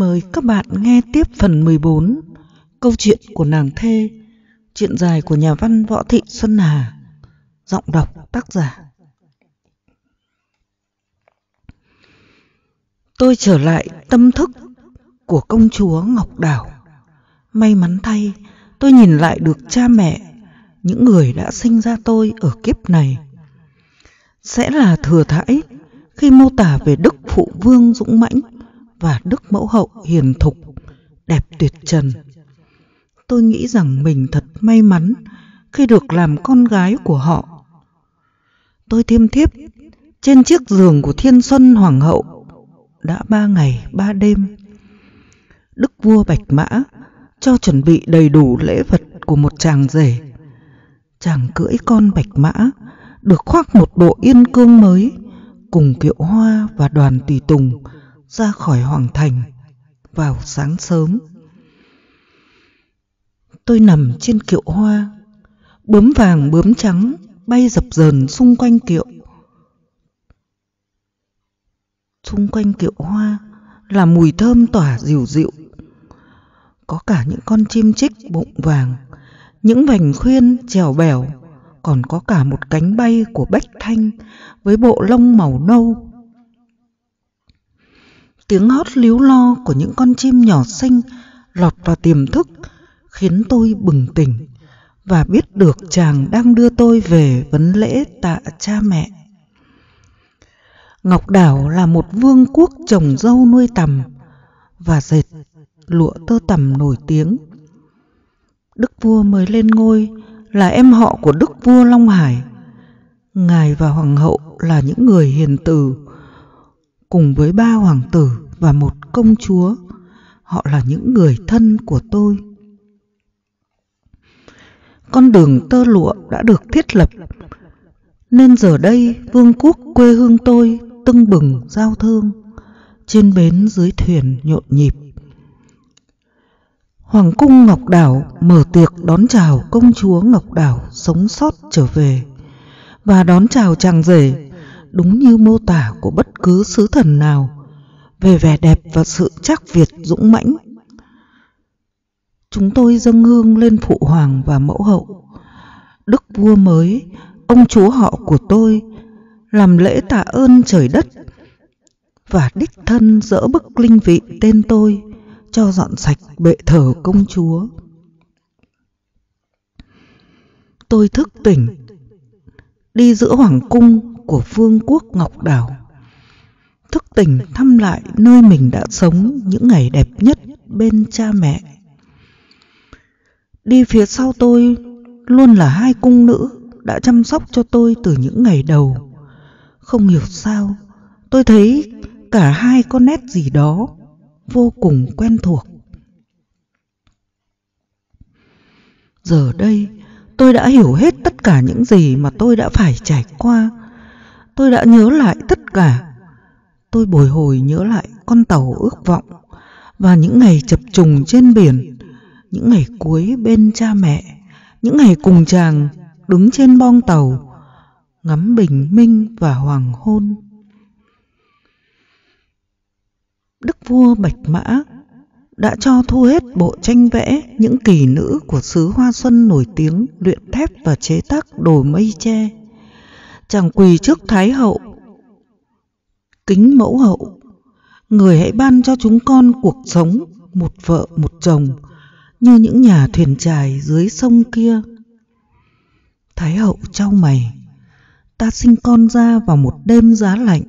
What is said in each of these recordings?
mời các bạn nghe tiếp phần 14 Câu chuyện của nàng thê Chuyện dài của nhà văn Võ Thị Xuân Hà Giọng đọc tác giả Tôi trở lại tâm thức của công chúa Ngọc Đảo May mắn thay tôi nhìn lại được cha mẹ Những người đã sinh ra tôi ở kiếp này Sẽ là thừa thãi khi mô tả về đức phụ vương dũng mãnh và đức mẫu hậu hiền thục, đẹp tuyệt trần. Tôi nghĩ rằng mình thật may mắn khi được làm con gái của họ. Tôi thiêm thiếp trên chiếc giường của Thiên Xuân Hoàng hậu đã ba ngày ba đêm. Đức vua Bạch Mã cho chuẩn bị đầy đủ lễ vật của một chàng rể. Chàng cưỡi con Bạch Mã được khoác một bộ yên cương mới cùng kiệu hoa và đoàn tùy tùng ra khỏi hoàng thành vào sáng sớm. Tôi nằm trên kiệu hoa, bướm vàng bướm trắng bay dập dờn xung quanh kiệu. Xung quanh kiệu hoa là mùi thơm tỏa dịu dịu. Có cả những con chim chích bụng vàng, những vành khuyên trèo bèo, còn có cả một cánh bay của bách thanh với bộ lông màu nâu tiếng hót líu lo của những con chim nhỏ xinh lọt vào tiềm thức khiến tôi bừng tỉnh và biết được chàng đang đưa tôi về vấn lễ tạ cha mẹ ngọc đảo là một vương quốc trồng dâu nuôi tầm và dệt lụa tơ tầm nổi tiếng đức vua mới lên ngôi là em họ của đức vua long hải ngài và hoàng hậu là những người hiền từ cùng với ba hoàng tử và một công chúa họ là những người thân của tôi con đường tơ lụa đã được thiết lập nên giờ đây vương quốc quê hương tôi tưng bừng giao thương trên bến dưới thuyền nhộn nhịp hoàng cung ngọc đảo mở tiệc đón chào công chúa ngọc đảo sống sót trở về và đón chào chàng rể đúng như mô tả của bất cứ sứ thần nào về vẻ đẹp và sự chắc việt dũng mãnh. Chúng tôi dâng hương lên phụ hoàng và mẫu hậu. Đức vua mới, ông chúa họ của tôi, làm lễ tạ ơn trời đất và đích thân dỡ bức linh vị tên tôi cho dọn sạch bệ thờ công chúa. Tôi thức tỉnh, đi giữa hoàng cung của vương quốc Ngọc Đảo. Thức tỉnh thăm lại nơi mình đã sống những ngày đẹp nhất bên cha mẹ. Đi phía sau tôi luôn là hai cung nữ đã chăm sóc cho tôi từ những ngày đầu. Không hiểu sao, tôi thấy cả hai có nét gì đó vô cùng quen thuộc. Giờ đây, tôi đã hiểu hết tất cả những gì mà tôi đã phải trải qua tôi đã nhớ lại tất cả tôi bồi hồi nhớ lại con tàu ước vọng và những ngày chập trùng trên biển những ngày cuối bên cha mẹ những ngày cùng chàng đứng trên bong tàu ngắm bình minh và hoàng hôn đức vua bạch mã đã cho thu hết bộ tranh vẽ những kỳ nữ của xứ hoa xuân nổi tiếng luyện thép và chế tác đồ mây tre chàng quỳ trước Thái Hậu. Kính mẫu hậu, người hãy ban cho chúng con cuộc sống một vợ một chồng như những nhà thuyền trài dưới sông kia. Thái hậu trao mày, ta sinh con ra vào một đêm giá lạnh,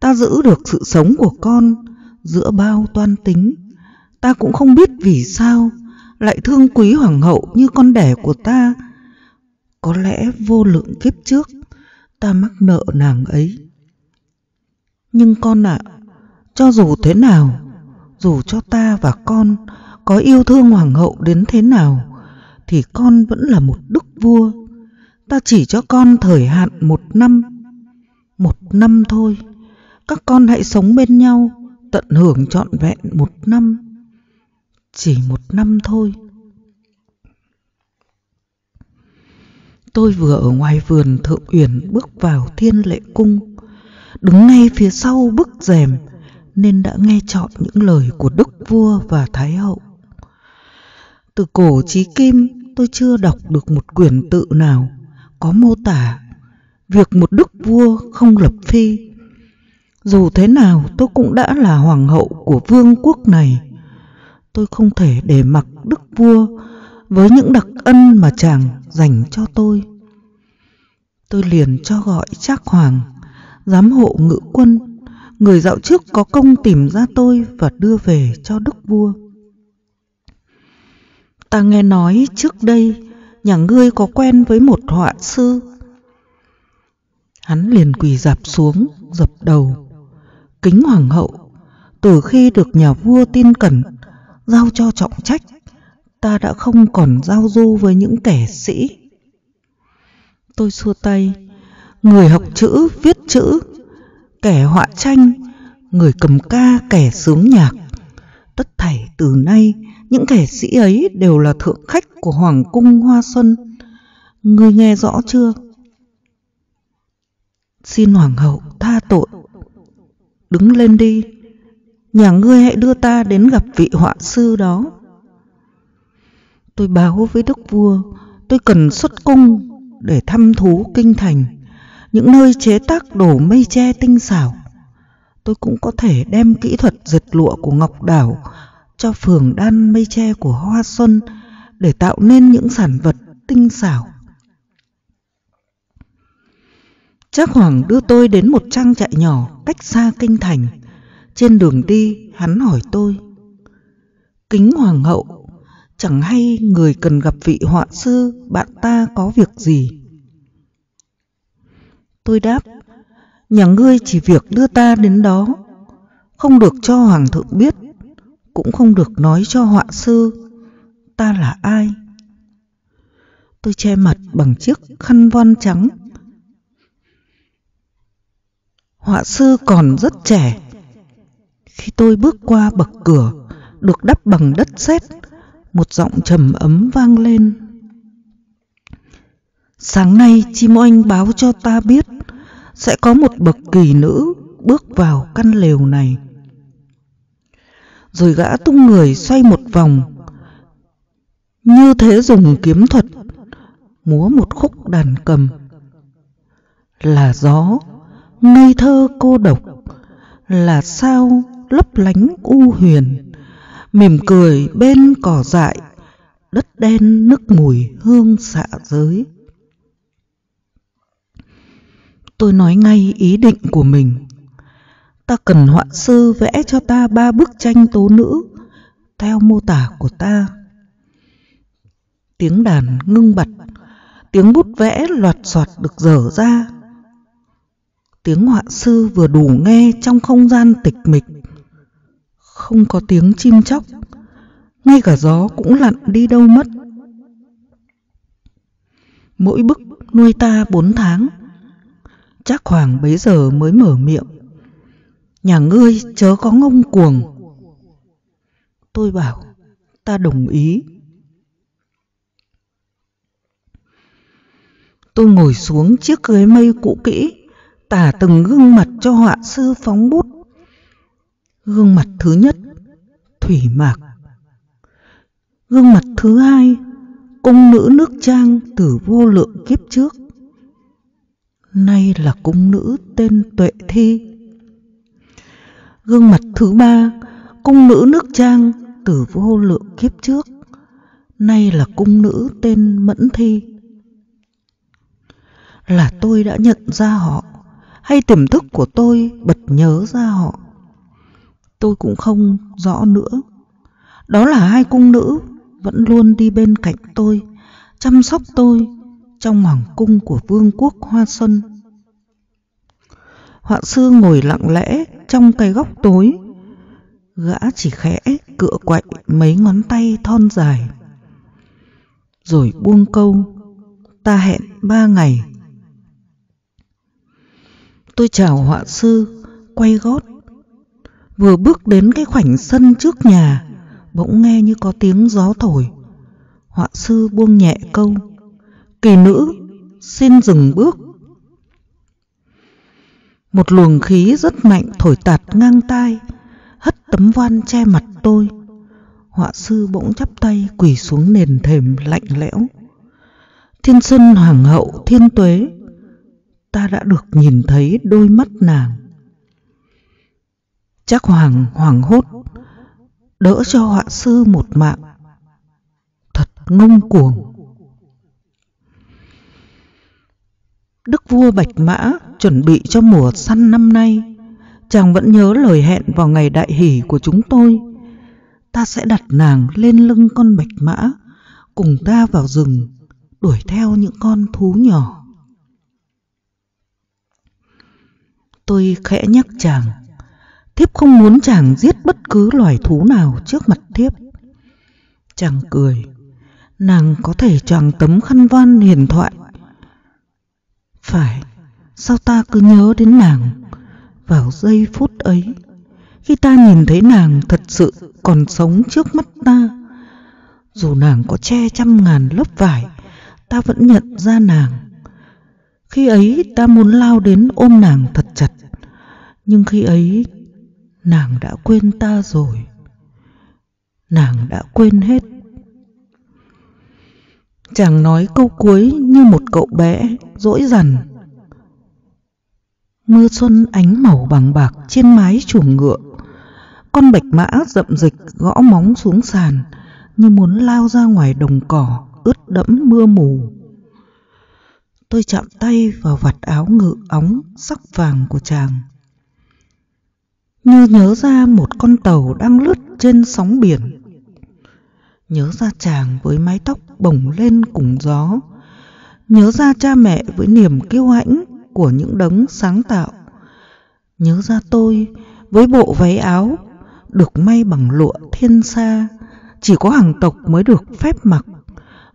ta giữ được sự sống của con giữa bao toan tính. Ta cũng không biết vì sao lại thương quý hoàng hậu như con đẻ của ta. Có lẽ vô lượng kiếp trước ta mắc nợ nàng ấy nhưng con ạ à, cho dù thế nào dù cho ta và con có yêu thương hoàng hậu đến thế nào thì con vẫn là một đức vua ta chỉ cho con thời hạn một năm một năm thôi các con hãy sống bên nhau tận hưởng trọn vẹn một năm chỉ một năm thôi tôi vừa ở ngoài vườn thượng uyển bước vào thiên lệ cung đứng ngay phía sau bức rèm nên đã nghe chọn những lời của đức vua và thái hậu từ cổ chí kim tôi chưa đọc được một quyển tự nào có mô tả việc một đức vua không lập phi dù thế nào tôi cũng đã là hoàng hậu của vương quốc này tôi không thể để mặc đức vua với những đặc ân mà chàng dành cho tôi tôi liền cho gọi trác hoàng giám hộ ngự quân người dạo trước có công tìm ra tôi và đưa về cho đức vua ta nghe nói trước đây nhà ngươi có quen với một họa sư hắn liền quỳ dạp xuống dập đầu kính hoàng hậu từ khi được nhà vua tin cẩn giao cho trọng trách ta đã không còn giao du với những kẻ sĩ tôi xua tay người học chữ viết chữ kẻ họa tranh người cầm ca kẻ sướng nhạc tất thảy từ nay những kẻ sĩ ấy đều là thượng khách của hoàng cung hoa xuân ngươi nghe rõ chưa xin hoàng hậu tha tội đứng lên đi nhà ngươi hãy đưa ta đến gặp vị họa sư đó tôi báo với đức vua tôi cần xuất cung để thăm thú kinh thành những nơi chế tác đổ mây tre tinh xảo tôi cũng có thể đem kỹ thuật dệt lụa của ngọc đảo cho phường đan mây tre của hoa xuân để tạo nên những sản vật tinh xảo Trác Hoàng đưa tôi đến một trang trại nhỏ cách xa kinh thành. Trên đường đi, hắn hỏi tôi. Kính Hoàng hậu, chẳng hay người cần gặp vị họa sư bạn ta có việc gì tôi đáp nhà ngươi chỉ việc đưa ta đến đó không được cho hoàng thượng biết cũng không được nói cho họa sư ta là ai tôi che mặt bằng chiếc khăn voan trắng họa sư còn rất trẻ khi tôi bước qua bậc cửa được đắp bằng đất sét một giọng trầm ấm vang lên sáng nay chim oanh báo cho ta biết sẽ có một bậc kỳ nữ bước vào căn lều này rồi gã tung người xoay một vòng như thế dùng kiếm thuật múa một khúc đàn cầm là gió ngây thơ cô độc là sao lấp lánh u huyền mỉm cười bên cỏ dại đất đen nước mùi hương xạ giới tôi nói ngay ý định của mình ta cần họa sư vẽ cho ta ba bức tranh tố nữ theo mô tả của ta tiếng đàn ngưng bặt tiếng bút vẽ loạt soạt được dở ra tiếng họa sư vừa đủ nghe trong không gian tịch mịch không có tiếng chim chóc ngay cả gió cũng lặn đi đâu mất mỗi bức nuôi ta bốn tháng chắc khoảng bấy giờ mới mở miệng nhà ngươi chớ có ngông cuồng tôi bảo ta đồng ý tôi ngồi xuống chiếc ghế mây cũ kỹ tả từng gương mặt cho họa sư phóng bút Gương mặt thứ nhất, thủy mạc. Gương mặt thứ hai, cung nữ nước trang từ vô lượng kiếp trước. Nay là cung nữ tên Tuệ Thi. Gương mặt thứ ba, cung nữ nước trang từ vô lượng kiếp trước. Nay là cung nữ tên Mẫn Thi. Là tôi đã nhận ra họ, hay tiềm thức của tôi bật nhớ ra họ tôi cũng không rõ nữa đó là hai cung nữ vẫn luôn đi bên cạnh tôi chăm sóc tôi trong hoàng cung của vương quốc hoa xuân họa sư ngồi lặng lẽ trong cái góc tối gã chỉ khẽ cựa quậy mấy ngón tay thon dài rồi buông câu ta hẹn ba ngày tôi chào họa sư quay gót Vừa bước đến cái khoảnh sân trước nhà, bỗng nghe như có tiếng gió thổi. Họa sư buông nhẹ câu, kỳ nữ xin dừng bước. Một luồng khí rất mạnh thổi tạt ngang tai, hất tấm voan che mặt tôi. Họa sư bỗng chắp tay quỳ xuống nền thềm lạnh lẽo. Thiên xuân hoàng hậu thiên tuế, ta đã được nhìn thấy đôi mắt nàng chắc hoàng hoàng hốt đỡ cho họa sư một mạng thật ngông cuồng đức vua bạch mã chuẩn bị cho mùa săn năm nay chàng vẫn nhớ lời hẹn vào ngày đại hỷ của chúng tôi ta sẽ đặt nàng lên lưng con bạch mã cùng ta vào rừng đuổi theo những con thú nhỏ tôi khẽ nhắc chàng thiếp không muốn chàng giết bất cứ loài thú nào trước mặt thiếp chàng cười nàng có thể choàng tấm khăn van hiền thoại phải sao ta cứ nhớ đến nàng vào giây phút ấy khi ta nhìn thấy nàng thật sự còn sống trước mắt ta dù nàng có che trăm ngàn lớp vải ta vẫn nhận ra nàng khi ấy ta muốn lao đến ôm nàng thật chặt nhưng khi ấy nàng đã quên ta rồi nàng đã quên hết chàng nói câu cuối như một cậu bé dỗi dằn mưa xuân ánh màu bằng bạc trên mái chuồng ngựa con bạch mã rậm dịch gõ móng xuống sàn như muốn lao ra ngoài đồng cỏ ướt đẫm mưa mù tôi chạm tay vào vạt áo ngự óng sắc vàng của chàng như nhớ ra một con tàu đang lướt trên sóng biển nhớ ra chàng với mái tóc bồng lên cùng gió nhớ ra cha mẹ với niềm kiêu hãnh của những đấng sáng tạo nhớ ra tôi với bộ váy áo được may bằng lụa thiên sa chỉ có hàng tộc mới được phép mặc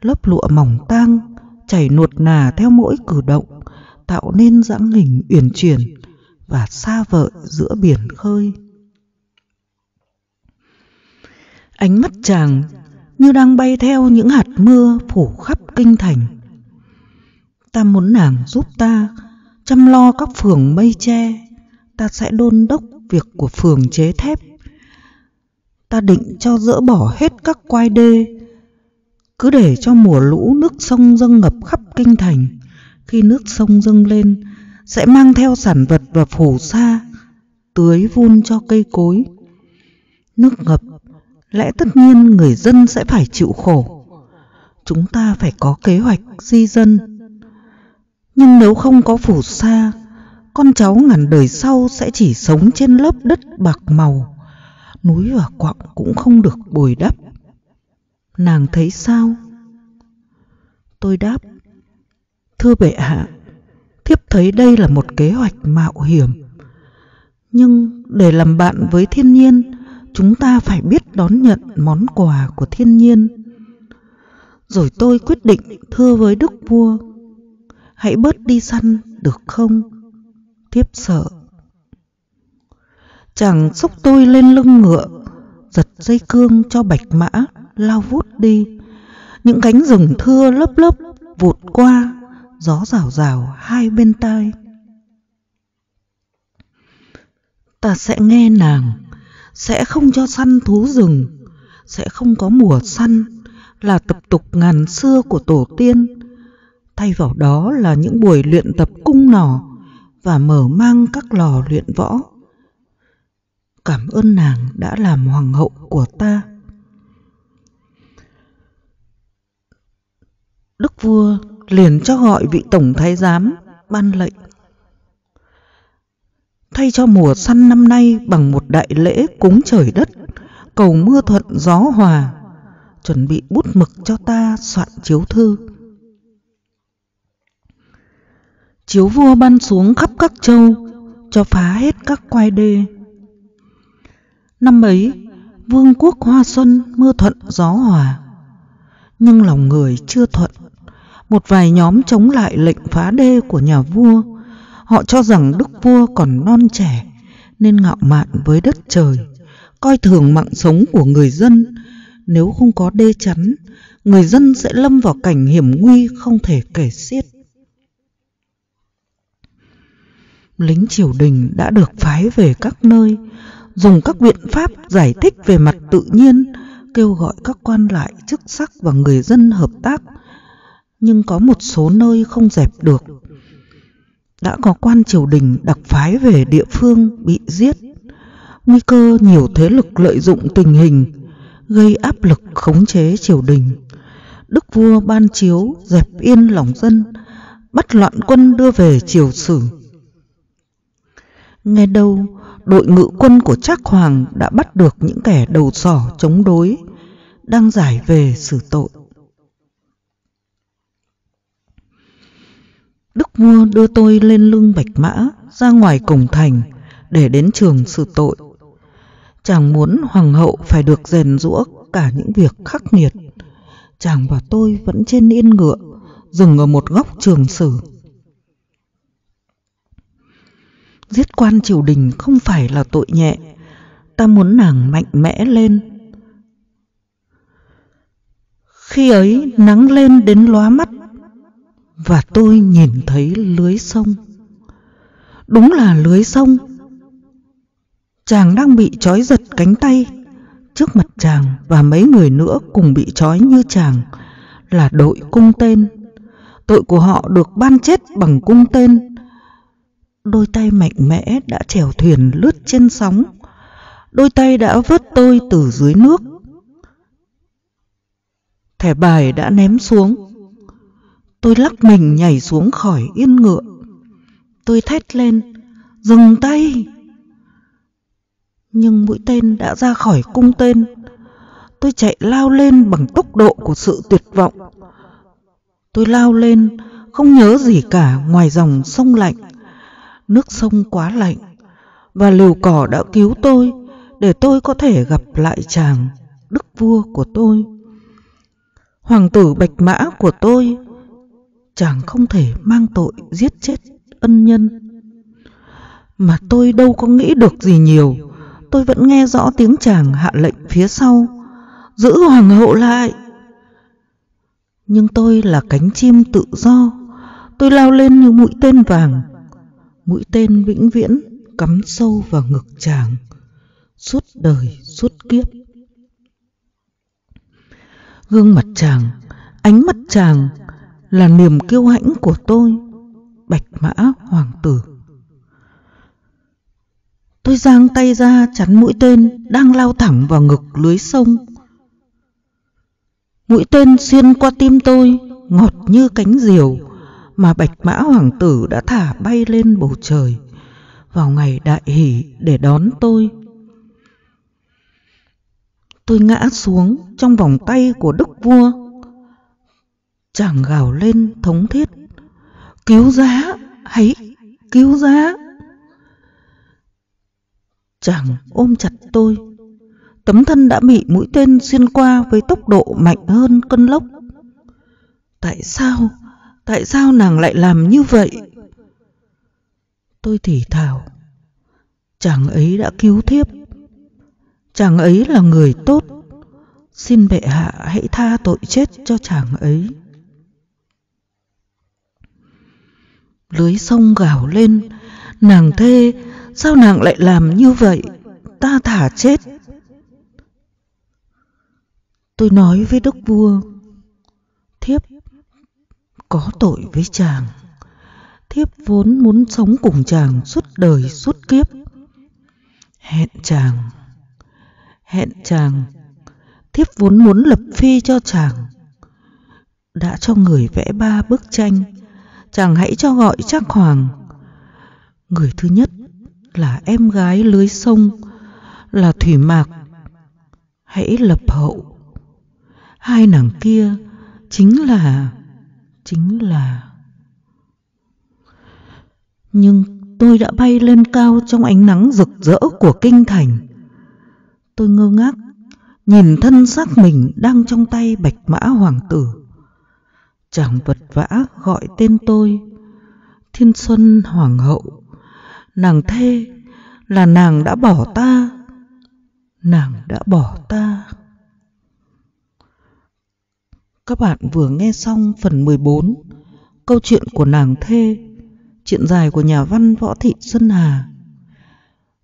lớp lụa mỏng tang chảy nuột nà theo mỗi cử động tạo nên dáng hình uyển chuyển và xa vợi giữa biển khơi ánh mắt chàng như đang bay theo những hạt mưa phủ khắp kinh thành ta muốn nàng giúp ta chăm lo các phường mây tre ta sẽ đôn đốc việc của phường chế thép ta định cho dỡ bỏ hết các quai đê cứ để cho mùa lũ nước sông dâng ngập khắp kinh thành khi nước sông dâng lên sẽ mang theo sản vật và phủ sa tưới vun cho cây cối nước ngập lẽ tất nhiên người dân sẽ phải chịu khổ chúng ta phải có kế hoạch di dân nhưng nếu không có phủ sa con cháu ngàn đời sau sẽ chỉ sống trên lớp đất bạc màu núi và quặng cũng không được bồi đắp nàng thấy sao tôi đáp thưa bệ hạ thiếp thấy đây là một kế hoạch mạo hiểm nhưng để làm bạn với thiên nhiên chúng ta phải biết đón nhận món quà của thiên nhiên rồi tôi quyết định thưa với đức vua hãy bớt đi săn được không thiếp sợ chàng xúc tôi lên lưng ngựa giật dây cương cho bạch mã lao vút đi những cánh rừng thưa lớp lớp vụt qua gió rào rào hai bên tai ta sẽ nghe nàng sẽ không cho săn thú rừng sẽ không có mùa săn là tập tục ngàn xưa của tổ tiên thay vào đó là những buổi luyện tập cung nỏ và mở mang các lò luyện võ cảm ơn nàng đã làm hoàng hậu của ta đức vua liền cho gọi vị tổng thái giám ban lệnh thay cho mùa săn năm nay bằng một đại lễ cúng trời đất cầu mưa thuận gió hòa chuẩn bị bút mực cho ta soạn chiếu thư chiếu vua ban xuống khắp các châu cho phá hết các quai đê năm ấy vương quốc hoa xuân mưa thuận gió hòa nhưng lòng người chưa thuận một vài nhóm chống lại lệnh phá đê của nhà vua. Họ cho rằng đức vua còn non trẻ nên ngạo mạn với đất trời, coi thường mạng sống của người dân. Nếu không có đê chắn, người dân sẽ lâm vào cảnh hiểm nguy không thể kể xiết. Lính triều đình đã được phái về các nơi, dùng các biện pháp giải thích về mặt tự nhiên, kêu gọi các quan lại chức sắc và người dân hợp tác nhưng có một số nơi không dẹp được. Đã có quan triều đình đặc phái về địa phương bị giết. Nguy cơ nhiều thế lực lợi dụng tình hình, gây áp lực khống chế triều đình. Đức vua ban chiếu dẹp yên lòng dân, bắt loạn quân đưa về triều sử. Nghe đâu, đội ngự quân của Trác Hoàng đã bắt được những kẻ đầu sỏ chống đối, đang giải về xử tội. Đức vua đưa tôi lên lưng bạch mã ra ngoài cổng thành để đến trường xử tội. Chàng muốn hoàng hậu phải được rèn rũa cả những việc khắc nghiệt. Chàng và tôi vẫn trên yên ngựa, dừng ở một góc trường xử. Giết quan triều đình không phải là tội nhẹ, ta muốn nàng mạnh mẽ lên. Khi ấy nắng lên đến lóa mắt và tôi nhìn thấy lưới sông đúng là lưới sông chàng đang bị trói giật cánh tay trước mặt chàng và mấy người nữa cùng bị trói như chàng là đội cung tên tội của họ được ban chết bằng cung tên đôi tay mạnh mẽ đã chèo thuyền lướt trên sóng đôi tay đã vớt tôi từ dưới nước thẻ bài đã ném xuống tôi lắc mình nhảy xuống khỏi yên ngựa. Tôi thét lên, dừng tay! Nhưng mũi tên đã ra khỏi cung tên. Tôi chạy lao lên bằng tốc độ của sự tuyệt vọng. Tôi lao lên, không nhớ gì cả ngoài dòng sông lạnh. Nước sông quá lạnh, và liều cỏ đã cứu tôi để tôi có thể gặp lại chàng, đức vua của tôi. Hoàng tử bạch mã của tôi chàng không thể mang tội giết chết ân nhân mà tôi đâu có nghĩ được gì nhiều tôi vẫn nghe rõ tiếng chàng hạ lệnh phía sau giữ hoàng hậu lại nhưng tôi là cánh chim tự do tôi lao lên như mũi tên vàng mũi tên vĩnh viễn cắm sâu vào ngực chàng suốt đời suốt kiếp gương mặt chàng ánh mắt chàng là niềm kiêu hãnh của tôi bạch mã hoàng tử tôi giang tay ra chắn mũi tên đang lao thẳng vào ngực lưới sông mũi tên xuyên qua tim tôi ngọt như cánh diều mà bạch mã hoàng tử đã thả bay lên bầu trời vào ngày đại hỷ để đón tôi tôi ngã xuống trong vòng tay của đức vua chàng gào lên thống thiết cứu giá hãy cứu giá chàng ôm chặt tôi tấm thân đã bị mũi tên xuyên qua với tốc độ mạnh hơn cơn lốc tại sao tại sao nàng lại làm như vậy tôi thì thào chàng ấy đã cứu thiếp chàng ấy là người tốt xin bệ hạ hãy tha tội chết cho chàng ấy lưới sông gào lên nàng thê sao nàng lại làm như vậy ta thả chết tôi nói với đức vua thiếp có tội với chàng thiếp vốn muốn sống cùng chàng suốt đời suốt kiếp hẹn chàng hẹn chàng thiếp vốn muốn lập phi cho chàng đã cho người vẽ ba bức tranh chàng hãy cho gọi chắc Hoàng. Người thứ nhất là em gái lưới sông, là Thủy Mạc. Hãy lập hậu. Hai nàng kia chính là chính là nhưng tôi đã bay lên cao trong ánh nắng rực rỡ của kinh thành tôi ngơ ngác nhìn thân xác mình đang trong tay bạch mã hoàng tử chàng vật vã gọi tên tôi thiên xuân hoàng hậu nàng thê là nàng đã bỏ ta nàng đã bỏ ta các bạn vừa nghe xong phần 14 câu chuyện của nàng thê chuyện dài của nhà văn võ thị xuân hà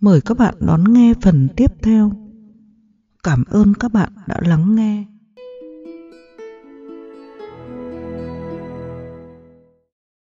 mời các bạn đón nghe phần tiếp theo cảm ơn các bạn đã lắng nghe